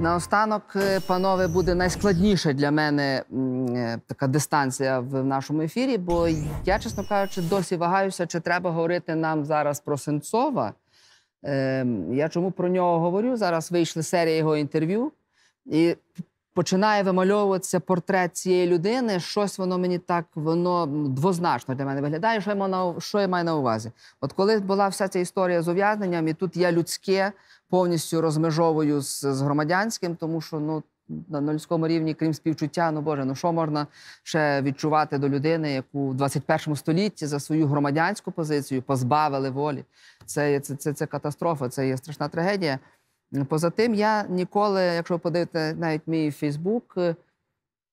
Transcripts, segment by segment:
Наостанок, е, панове, буде найскладніша для мене е, така дистанція в нашому ефірі, бо я, чесно кажучи, досі вагаюся, чи треба говорити нам зараз про Сенцова. Ем, я чому про нього говорю? Зараз вийшла серія його інтерв'ю. І Починає вимальовуватися портрет цієї людини. Щось воно мені так воно двозначно для мене виглядає. Що я маю на що я маю на увазі? От коли була вся ця історія з ув'язненням, і тут я людське повністю розмежовую з, з громадянським, тому що ну на людському рівні, крім співчуття, ну боже, ну що можна ще відчувати до людини, яку в 21 столітті за свою громадянську позицію позбавили волі? Це це, це, це катастрофа, це є страшна трагедія. Поза тим, я ніколи, якщо ви подивите навіть мій Фейсбук, е,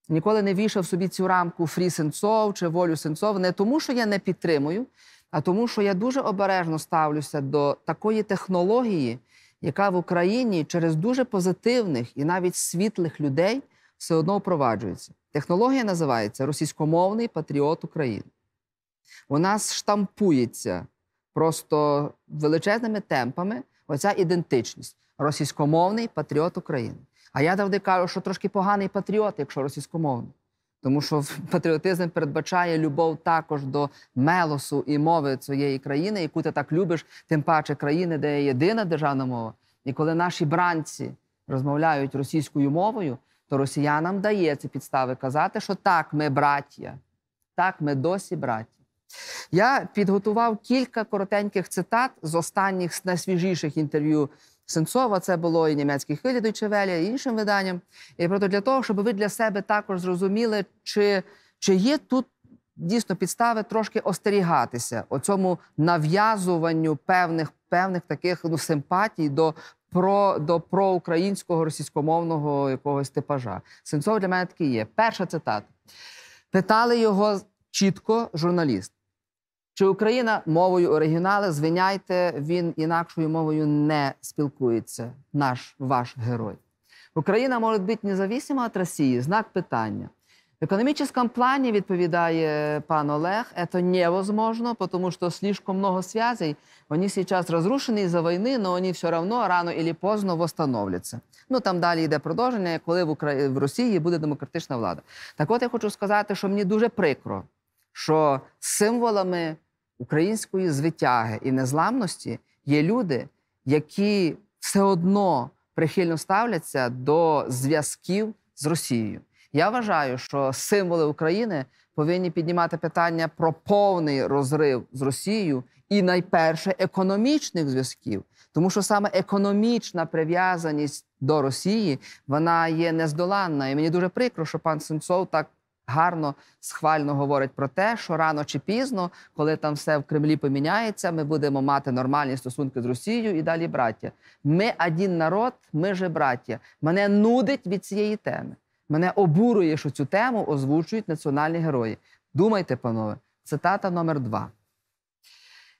ніколи не вішав собі цю рамку Фрі Сенцов чи Волю Сенцов, не тому, що я не підтримую, а тому, що я дуже обережно ставлюся до такої технології, яка в Україні через дуже позитивних і навіть світлих людей все одно впроваджується. Технологія називається російськомовний патріот України. Вона штампується просто величезними темпами. Оця ідентичність російськомовний патріот України. А я завжди кажу, що трошки поганий патріот, якщо російськомовний. Тому що патріотизм передбачає любов також до мелосу і мови цієї країни, яку ти так любиш, тим паче країни, де є єдина державна мова. І коли наші бранці розмовляють російською мовою, то росіянам дає ці підстави казати, що так, ми браття, так, ми досі браття. Я підготував кілька коротеньких цитат з останніх найсвіжіших інтерв'ю Сенцова. Це було і німецький хилі Дойчевеля, і іншим виданням. І Прото для того, щоб ви для себе також зрозуміли, чи, чи є тут. Дійсно, підстави трошки остерігатися цьому нав'язуванню певних певних таких ну, симпатій до про, до проукраїнського російськомовного якогось типажа. Сенцов для мене такий є. Перша цитата. Питали його чітко журналіст: чи Україна мовою оригінали, звиняйте, він інакшою мовою не спілкується, наш ваш герой. Україна може бути независима від Росії Знак питання. В економічному плані відповідає пан Олег, это невозможно, тому що слишком много связей. вони сейчас разрушены из-за війни, але они все одно, рано или поздно восстановляться. Ну там далі йде продовження, коли в, Украї... в Росії буде демократична влада. Так от я хочу сказати, що мені дуже прикро, що символами української звитяги і незламності є люди, які все одно прихильно ставляться до зв'язків з Росією. Я вважаю, що символи України повинні піднімати питання про повний розрив з Росією і найперше економічних зв'язків, тому що саме економічна прив'язаність до Росії вона є нездоланна. І мені дуже прикро, що пан Сенцов так гарно схвально говорить про те, що рано чи пізно, коли там все в Кремлі поміняється, ми будемо мати нормальні стосунки з Росією і далі браття. Ми один народ, ми же браття. Мене нудить від цієї теми. Мене обурує, що цю тему озвучують національні герої. Думайте, панове, цитата номер два.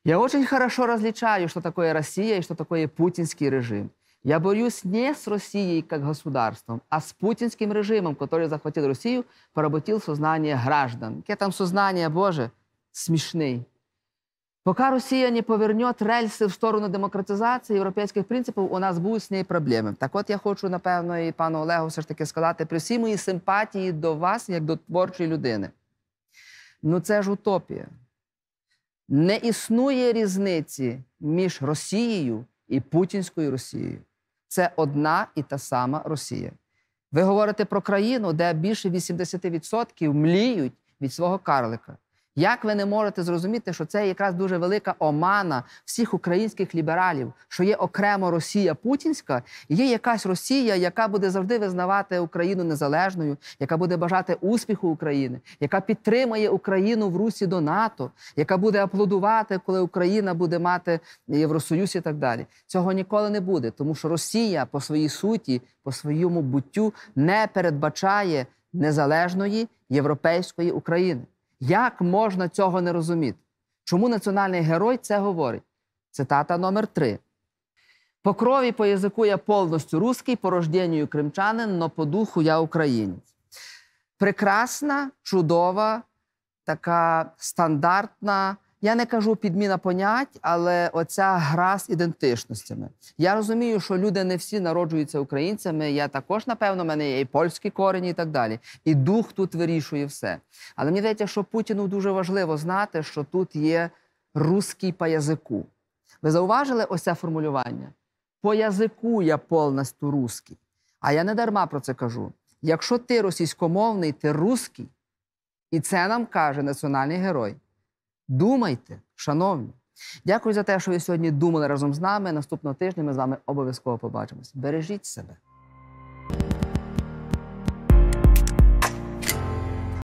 Я очень хорошо различаю, що такое Росія і що такое путинский режим. Я борюсь не с Россией как государством, а с путинским режимом, который захватил Россию, поработил сознание граждан. Какое там сознание, Боже, смешный. Пока Россия не повернет рельси в сторону демократизації європейських принципів, у нас будуть з нею проблеми. Так от я хочу, напевно, і пану Олегу все ж таки сказати при всій моїй симпатії до вас, як до творчої людини. Ну це ж утопія. Не існує різниці між Росією і Путінською Росією. Це одна і та сама Росія. Ви говорите про країну, де більше 80% мліють від свого карлика. Як ви не можете зрозуміти, що це якраз дуже велика омана всіх українських лібералів, що є окремо Росія Путінська, і є якась Росія, яка буде завжди визнавати Україну незалежною, яка буде бажати успіху України, яка підтримає Україну в русі до НАТО, яка буде аплодувати, коли Україна буде мати Євросоюз і так далі. Цього ніколи не буде, тому що Росія по своїй суті, по своєму буттю не передбачає незалежної європейської України. Як можна цього не розуміти? Чому національний герой це говорить? Цитата номер 3 По крові по язику я повністю русський, по рожденню кримчанин, но по духу я українець. Прекрасна, чудова, така стандартна. Я не кажу підміна понять, але оця гра з ідентичностями. Я розумію, що люди не всі народжуються українцями. Я також, напевно, в мене є і польські корені, і так далі. І дух тут вирішує все. Але мені здається, що Путіну дуже важливо знати, що тут є русський по язику. Ви зауважили оце формулювання? По язику я повністю русський. А я не дарма про це кажу. Якщо ти російськомовний, ти русський, і це нам каже національний герой. Думайте, шановні. Дякую за те, що ви сьогодні думали разом з нами. Наступного тижня ми з вами обов'язково побачимось. Бережіть себе.